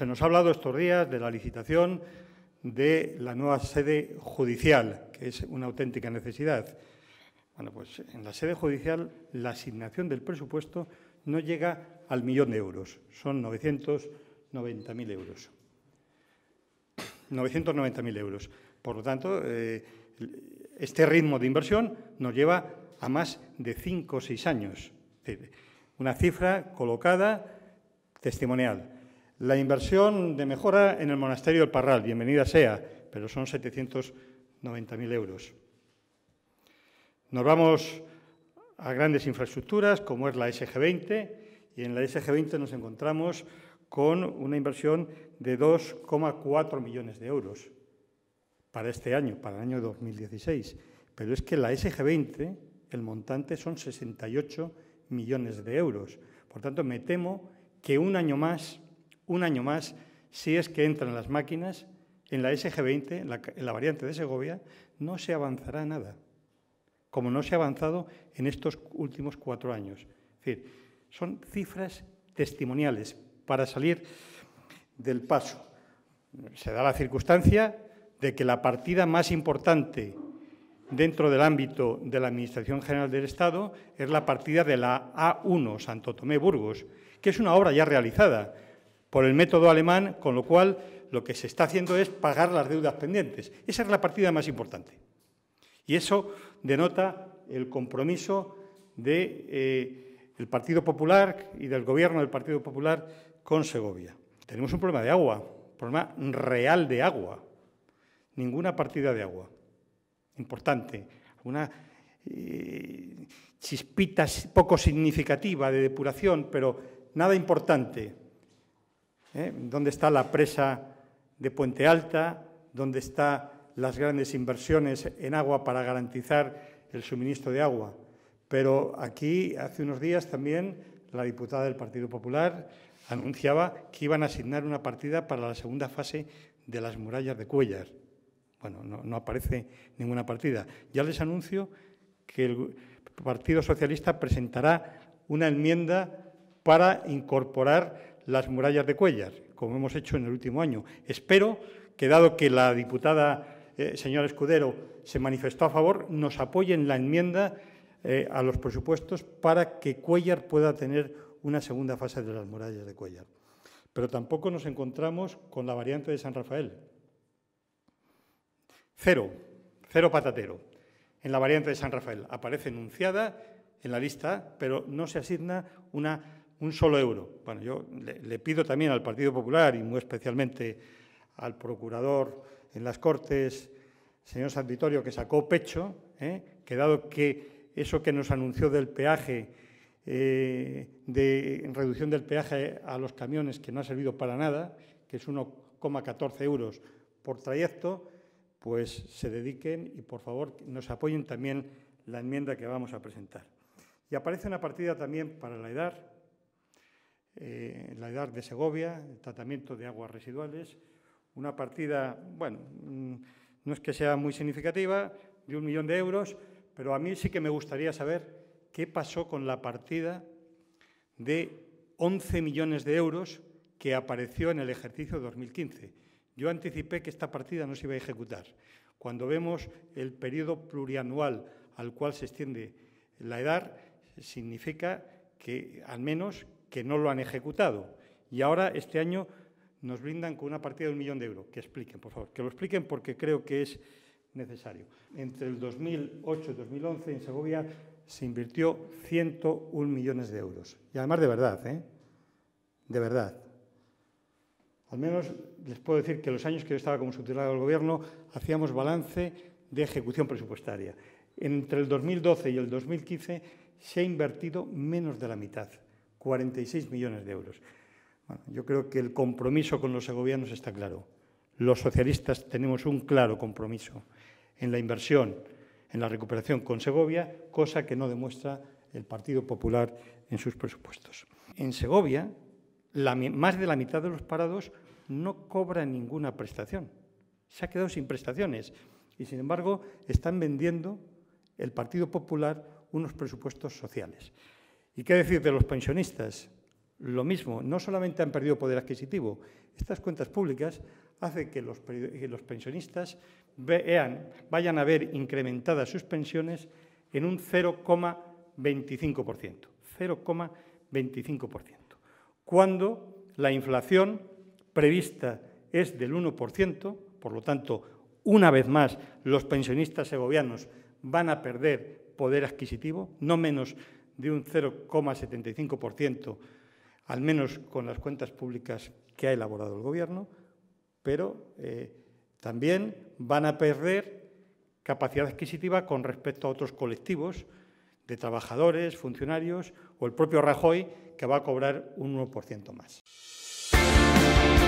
se nos ha hablado estos días de la licitación de la nueva sede judicial, que es una auténtica necesidad. Bueno, pues en la sede judicial la asignación del presupuesto no llega al millón de euros, son 990.000 euros. 990.000 euros. Por lo tanto, eh, este ritmo de inversión nos lleva a más de cinco o seis años. Una cifra colocada testimonial. La inversión de mejora en el monasterio del Parral, bienvenida sea, pero son 790.000 euros. Nos vamos a grandes infraestructuras como es la SG20 y en la SG20 nos encontramos con una inversión de 2,4 millones de euros para este año, para el año 2016. Pero es que la SG20, el montante son 68 millones de euros. Por tanto, me temo que un año más un año más si es que entran las máquinas, en la SG20, en la, variante de Segovia, no se avanzará nada, como no se ha avanzado en estos últimos cuatro años. Es decir, son cifras testimoniales para salir del paso. Se da la circunstancia de que la partida más importante dentro del ámbito de la Administración General del Estado es la partida de la A1 Santo Tomé Burgos, que es una obra ya realizada, por el método alemán, con lo cual lo que se está haciendo es pagar las deudas pendientes. Esa es la partida más importante. Y eso denota el compromiso del eh, Partido Popular y del Gobierno del Partido Popular con Segovia. Tenemos un problema de agua, un problema real de agua. Ninguna partida de agua importante, una eh, chispita poco significativa de depuración, pero nada importante. ¿eh? dónde está la presa de Puente Alta, dónde están las grandes inversiones en agua para garantizar el suministro de agua. Pero aquí, hace unos días también, la diputada del Partido Popular anunciaba que iban a asignar una partida para la segunda fase de las murallas de Cuellar. Bueno, no, no aparece ninguna partida. Ya les anuncio que el Partido Socialista presentará una enmienda para incorporar las murallas de Cuellar, como hemos hecho en el último año. Espero que, dado que la diputada eh, señora Escudero se manifestó a favor, nos apoyen la enmienda eh, a los presupuestos para que Cuellar pueda tener una segunda fase de las murallas de Cuellar. Pero tampoco nos encontramos con la variante de San Rafael. Cero, cero patatero en la variante de San Rafael. Aparece enunciada en la lista, pero no se asigna una un solo euro. Bueno, yo le, pido también al Partido Popular y muy especialmente al procurador en las Cortes, señor San Vitorio, que sacó pecho, ¿eh? que dado que eso que nos anunció del peaje, eh, de reducción del peaje a los camiones, que no ha servido para nada, que es 1,14 euros por trayecto, pues se dediquen y por favor nos apoyen también la enmienda que vamos a presentar. Y aparece una partida también para la edad eh, la edad de Segovia, el tratamiento de aguas residuales, una partida, bueno, mm, no es que sea muy significativa, de un millón de euros, pero a mí sí que me gustaría saber qué pasó con la partida de 11 millones de euros que apareció en el ejercicio 2015. Yo anticipé que esta partida no se iba a ejecutar. Cuando vemos el periodo plurianual al cual se extiende la edad, significa que al menos que no lo han ejecutado. Y ahora, este año, nos brindan con una partida de un millón de euros. Que expliquen, por favor, que lo expliquen porque creo que es necesario. Entre el 2008 y 2011 en Segovia se invirtió 101 millones de euros. Y además de verdad, ¿eh? De verdad. Al menos les puedo decir que los años que yo estaba como subtitulado del Gobierno hacíamos balance de ejecución presupuestaria. Entre el 2012 y el 2015 se ha invertido menos de la mitad. 46 millones de euros. yo creo que el compromiso con los segovianos está claro. Los socialistas tenemos un claro compromiso en la inversión, en la recuperación con Segovia, cosa que no demuestra el Partido Popular en sus presupuestos. En Segovia, más de la mitad de los parados no cobra ninguna prestación. Se ha quedado sin prestaciones y, sin embargo, están vendiendo el Partido Popular unos presupuestos sociales. ¿Y qué decir de los pensionistas? Lo mismo, no solamente han perdido poder adquisitivo, estas cuentas públicas hacen que los, pensionistas vean, vayan a ver incrementadas sus pensiones en un 0,25%. 0,25%. Cuando la inflación prevista es del 1%, por lo tanto, una vez más, los pensionistas segovianos van a perder poder adquisitivo, no menos de un 0,75%, al menos con las cuentas públicas que ha elaborado el Gobierno, pero eh, también van a perder capacidad adquisitiva con respecto a otros colectivos de trabajadores, funcionarios o el propio Rajoy, que va a cobrar un 1% más.